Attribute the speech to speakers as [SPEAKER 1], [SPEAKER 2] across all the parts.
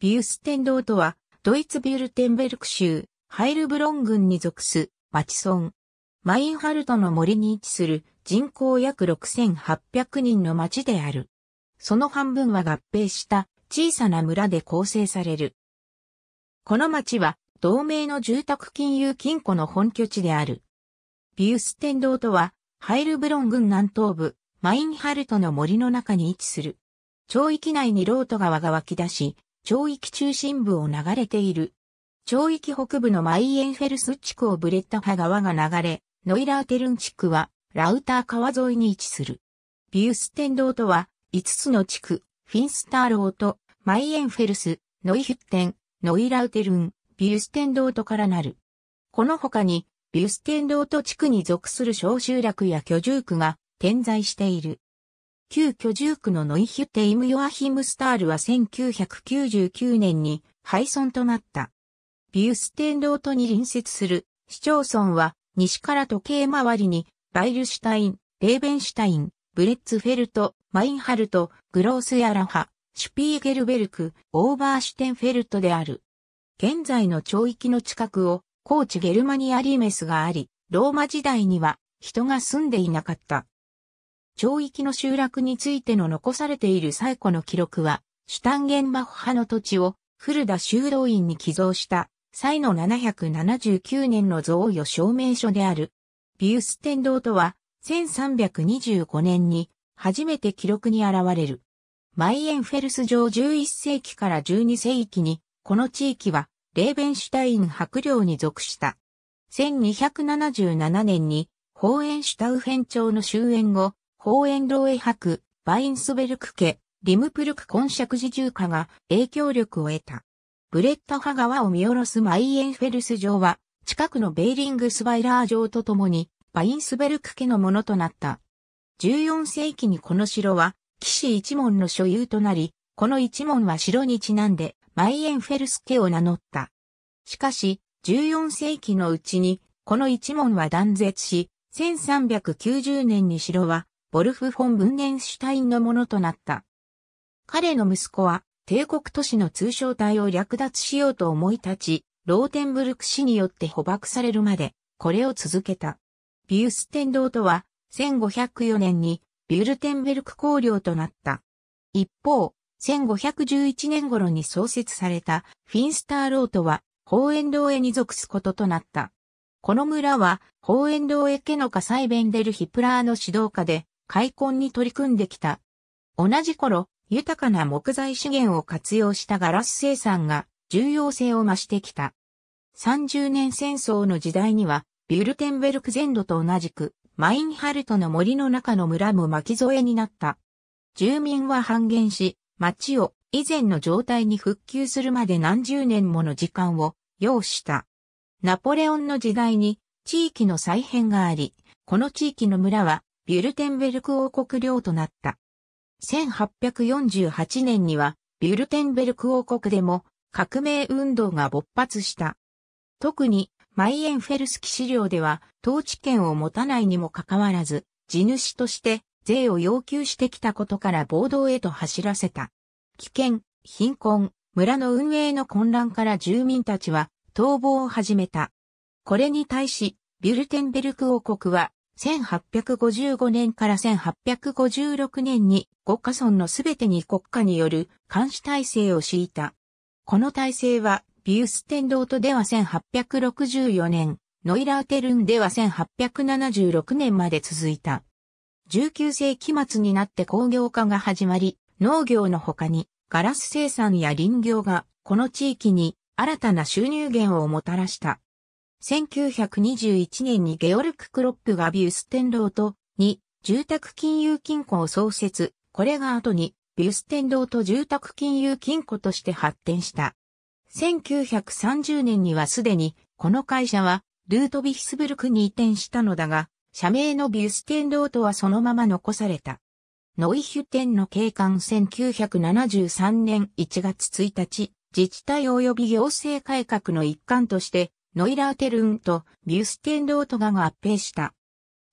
[SPEAKER 1] ビュステン堂とは、ドイツビュルテンベルク州、ハイルブロン郡に属す、町村。マインハルトの森に位置する人口約6800人の町である。その半分は合併した小さな村で構成される。この町は同盟の住宅金融金庫の本拠地である。ビュステン堂とはハイルブロン郡南東部マインハルトの森の中に位置する。町域内にロート川が湧き出し、町域中心部を流れている。町域北部のマイエンフェルス地区をブレッタハ川が流れ、ノイラーテルン地区はラウター川沿いに位置する。ビューステン島とは5つの地区、フィンスターローとマイエンフェルス、ノイヒュッテン、ノイラウテルン、ビューステンドートからなる。この他に、ビューステンドート地区に属する小集落や居住区が点在している。旧居住区のノイヒュテイム・ヨアヒム・スタールは1999年に廃村となった。ビューステンロートに隣接する市町村は西から時計回りにバイルシュタイン、レーベンシュタイン、ブレッツフェルト、マインハルト、グロースヤラハ、シュピーゲルベルク、オーバーシュテンフェルトである。現在の町域の近くを高知ゲルマニアリーメスがあり、ローマ時代には人が住んでいなかった。町域の集落についての残されている最古の記録は、シュタンゲンマッハの土地を古田修道院に寄贈した際の779年の贈与証明書である。ビウス天堂とは、1325年に初めて記録に現れる。マイエンフェルス城11世紀から12世紀に、この地域は、レーベンシュタイン伯領に属した。1277年に、ホーエンシュタウフェン朝の終焉後、ホーエンローエ博、バインスベルク家、リムプルク根爵寺住家が影響力を得た。ブレッタハ川を見下ろすマイエンフェルス城は、近くのベーリングスバイラー城と共に、バインスベルク家のものとなった。14世紀にこの城は、騎士一門の所有となり、この一門は城にちなんで、マイエンフェルス家を名乗った。しかし、14世紀のうちに、この一門は断絶し、1390年に城はボルフ・フォン・ブンネンシュタインのものとなった。彼の息子は、帝国都市の通商体を略奪しようと思い立ち、ローテンブルク市によって捕獲されるまで、これを続けた。ビューステンーとは、1504年にビュルテンベルク公領となった。一方、1511年頃に創設されたフィンスターロートは、ホーエンローに属すこととなった。この村は、ホーエンー家の火災ベンデルヒプラーの指導下で、開墾に取り組んできた。同じ頃、豊かな木材資源を活用したガラス生産が重要性を増してきた。30年戦争の時代には、ビュルテンベルク全土と同じく、マインハルトの森の中の村も巻き添えになった。住民は半減し、町を以前の状態に復旧するまで何十年もの時間を要した。ナポレオンの時代に地域の再編があり、この地域の村はビュルテンベルク王国領となった。1848年には、ビュルテンベルク王国でも革命運動が勃発した。特にマイエンフェルス騎士領では統治権を持たないにもかかわらず、地主として税を要求してきたことから暴動へと走らせた。危険、貧困、村の運営の混乱から住民たちは逃亡を始めた。これに対し、ビュルテンベルク王国は1855年から1856年に5カ村のすべてに国家による監視体制を敷いた。この体制は、ビウステンドートでは1864年、ノイラーテルンでは1876年まで続いた。19世紀末になって工業化が始まり、農業の他にガラス生産や林業がこの地域に新たな収入源をもたらした。1921年にゲオルク・クロップがビューステンローと、に住宅金融金庫を創設、これが後に、ビューステンローと住宅金融金庫として発展した。1930年にはすでに、この会社は、ルートビィヒスブルクに移転したのだが、社名のビューステンロートはそのまま残された。ノイヒュテンの景観1973年1月1日、自治体及び行政改革の一環として、ノイラーテルンとビューステンロートガが合併した。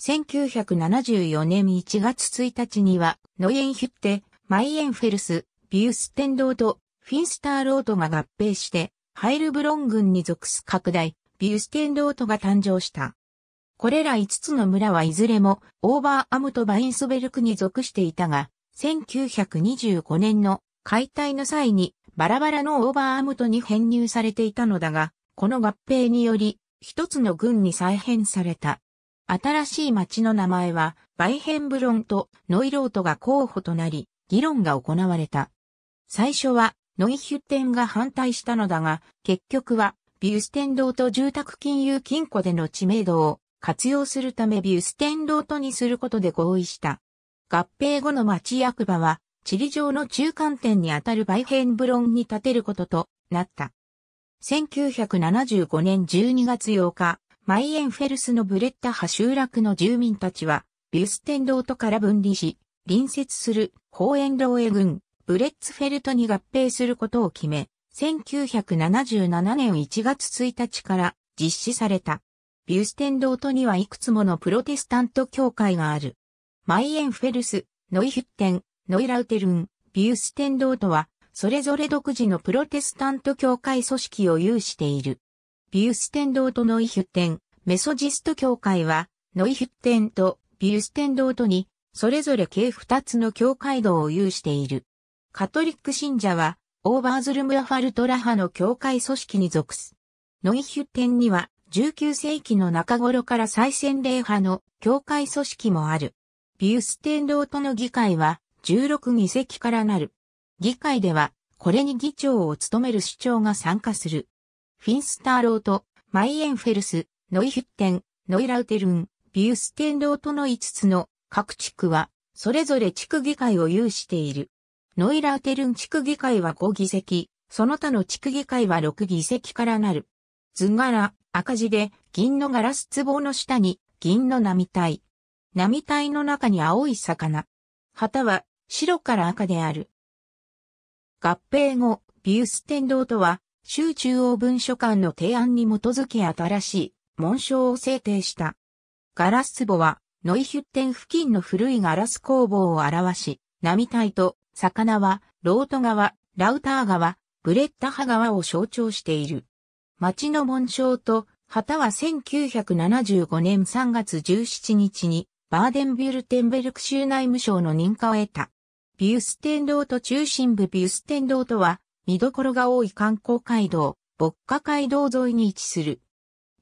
[SPEAKER 1] 1974年1月1日には、ノイエンヒュッテ、マイエンフェルス、ビューステンロート、フィンスターロートが合併して、ハイルブロン軍に属す拡大、ビューステンロートが誕生した。これら5つの村はいずれもオーバーアムとバインソベルクに属していたが、1925年の解体の際にバラバラのオーバーアムトに編入されていたのだが、この合併により、一つの郡に再編された。新しい町の名前は、バイヘンブロンとノイロートが候補となり、議論が行われた。最初は、ノイヒュッテンが反対したのだが、結局は、ビューステンドート住宅金融金庫での知名度を活用するためビューステンドートにすることで合意した。合併後の町役場は、地理上の中間点にあたるバイヘンブロンに建てることとなった。1975年12月8日、マイエンフェルスのブレッタ派集落の住民たちは、ビュステンドートから分離し、隣接するホーエンローエ軍、ブレッツフェルトに合併することを決め、1977年1月1日から実施された。ビュステンドートにはいくつものプロテスタント教会がある。マイエンフェルス、ノイヒュッテン、ノイラウテルン、ビューステンドートはそれぞれ独自のプロテスタント教会組織を有している。ビュステンドーとノイヒュッテン、メソジスト教会は、ノイヒュッテンとビュステンドーとに、それぞれ計2つの教会堂を有している。カトリック信者は、オーバーズルムアファルトラ派の教会組織に属す。ノイヒュッテンには、19世紀の中頃から再洗礼派の教会組織もある。ビュステンドートの議会は16議席からなる。議会では、これに議長を務める主長が参加する。フィンスターロート、マイエンフェルス、ノイヒュッテン、ノイラウテルン、ビューステンロートの5つの各地区は、それぞれ地区議会を有している。ノイラウテルン地区議会は5議席、その他の地区議会は6議席からなる。図柄、赤字で、銀のガラス壺の下に、銀の波体。波体の中に青い魚。旗は、白から赤である。合併後、ビュステン堂とは、州中央文書館の提案に基づき新しい紋章を制定した。ガラス壺は、ノイヒュッテン付近の古いガラス工房を表し、並体と魚は、ロート川、ラウター川、ブレッタハ川を象徴している。町の紋章と旗は1975年3月17日にバーデンビュルテンベルク州内務省の認可を得た。ビュステンロート中心部ビュステンロートは、見どころが多い観光街道、牧歌街道沿いに位置する。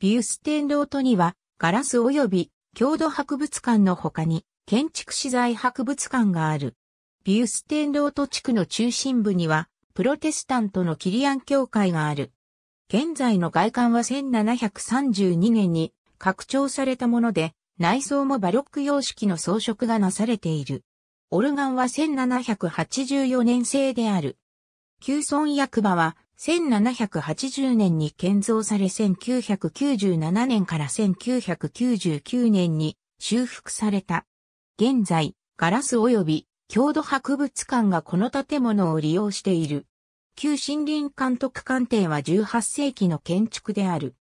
[SPEAKER 1] ビュステンロートには、ガラス及び郷土博物館の他に、建築資材博物館がある。ビュステンロート地区の中心部には、プロテスタントのキリアン教会がある。現在の外観は1732年に拡張されたもので、内装もバロック様式の装飾がなされている。オルガンは1784年製である。旧村役場は1780年に建造され1997年から1999年に修復された。現在、ガラス及び郷土博物館がこの建物を利用している。旧森林監督官邸は18世紀の建築である。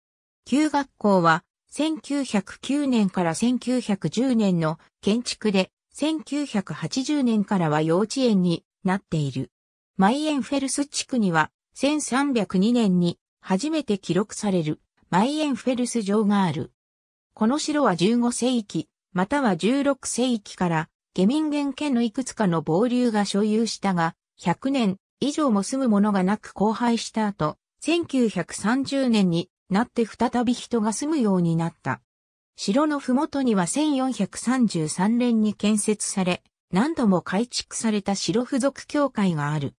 [SPEAKER 1] 旧学校は1909年から1910年の建築で1980年からは幼稚園になっている。マイエンフェルス地区には1302年に初めて記録されるマイエンフェルス城がある。この城は15世紀、または16世紀からゲミンゲン家のいくつかの暴流が所有したが、100年以上も住むものがなく荒廃した後、1930年になって再び人が住むようになった。城の麓には1433年に建設され、何度も改築された城付属教会がある。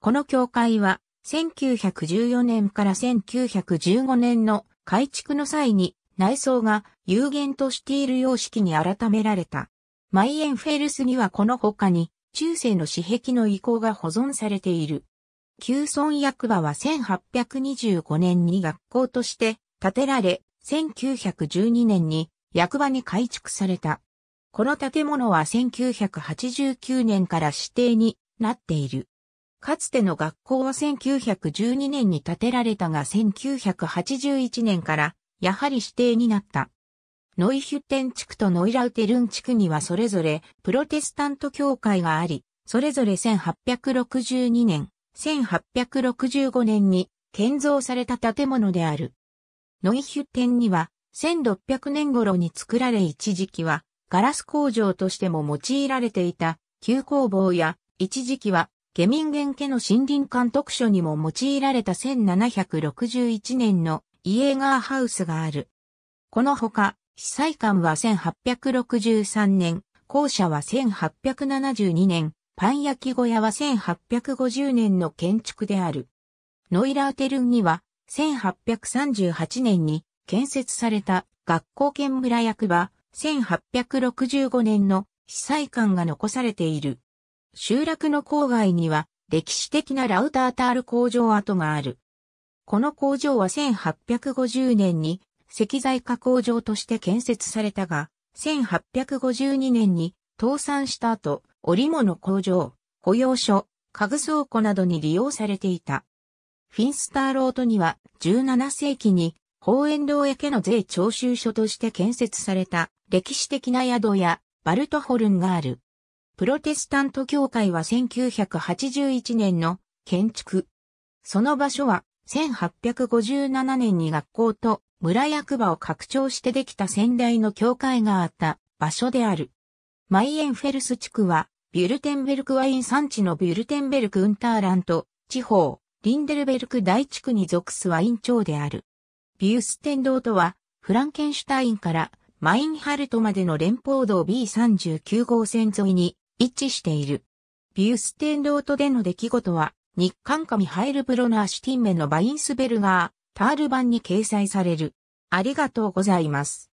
[SPEAKER 1] この教会は、1914年から1915年の改築の際に内装が有限としている様式に改められた。マイエンフェルスにはこの他に中世の史壁の遺構が保存されている。旧村役場は1825年に学校として建てられ、1912年に役場に改築された。この建物は1989年から指定になっている。かつての学校は1912年に建てられたが1981年からやはり指定になった。ノイヒュッテン地区とノイラウテルン地区にはそれぞれプロテスタント教会があり、それぞれ1862年、1865年に建造された建物である。ノイヒュッテンには、1600年頃に作られ一時期は、ガラス工場としても用いられていた、旧工房や、一時期は、ケミンゲン家の森林監督署にも用いられた1761年のイエーガーハウスがある。このほか、被災館は1863年、校舎は1872年、パン焼き小屋は1850年の建築である。ノイラーテルンには1838年に建設された学校兼村役場、1865年の被災館が残されている。集落の郊外には歴史的なラウタータール工場跡がある。この工場は1850年に石材加工場として建設されたが、1852年に倒産した後、織物工場、雇用所、家具倉庫などに利用されていた。フィンスターロートには17世紀に法円堂へ家の税徴収所として建設された歴史的な宿やバルトホルンがある。プロテスタント教会は1981年の建築。その場所は1857年に学校と村役場を拡張してできた先代の教会があった場所である。マイエンフェルス地区はビュルテンベルクワイン産地のビュルテンベルクウンターラント地方、リンデルベルク大地区に属すワイン町である。ビューステンーとは、フランケンシュタインからマインハルトまでの連邦道 B39 号線沿いに位置している。ビューステンーとでの出来事は、日刊紙ハイルブロナーシティンメのバインスベルガー、タール版に掲載される。ありがとうございます。